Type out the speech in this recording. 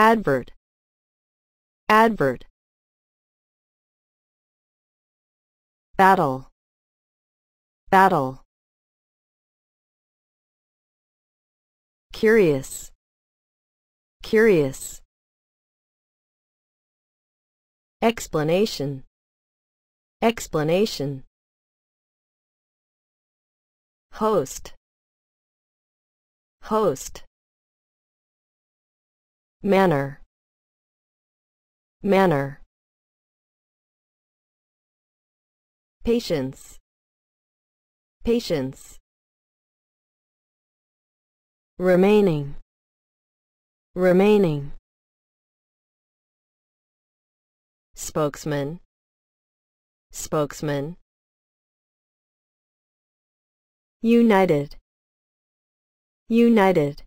advert advert battle battle curious curious explanation explanation host host manner manner patience patience remaining remaining spokesman spokesman united united